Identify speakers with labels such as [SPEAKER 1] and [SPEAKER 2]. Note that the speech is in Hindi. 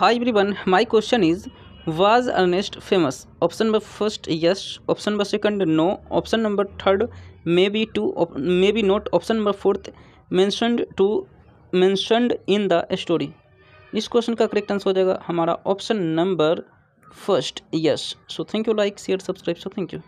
[SPEAKER 1] high everyone my question is was earnest famous option number first yes option number second no option number third may be true may be not option number fourth mentioned to mentioned in the story इस क्वेश्चन का करेक्ट आंसर हो जाएगा हमारा option number first yes so thank you like share subscribe so thank you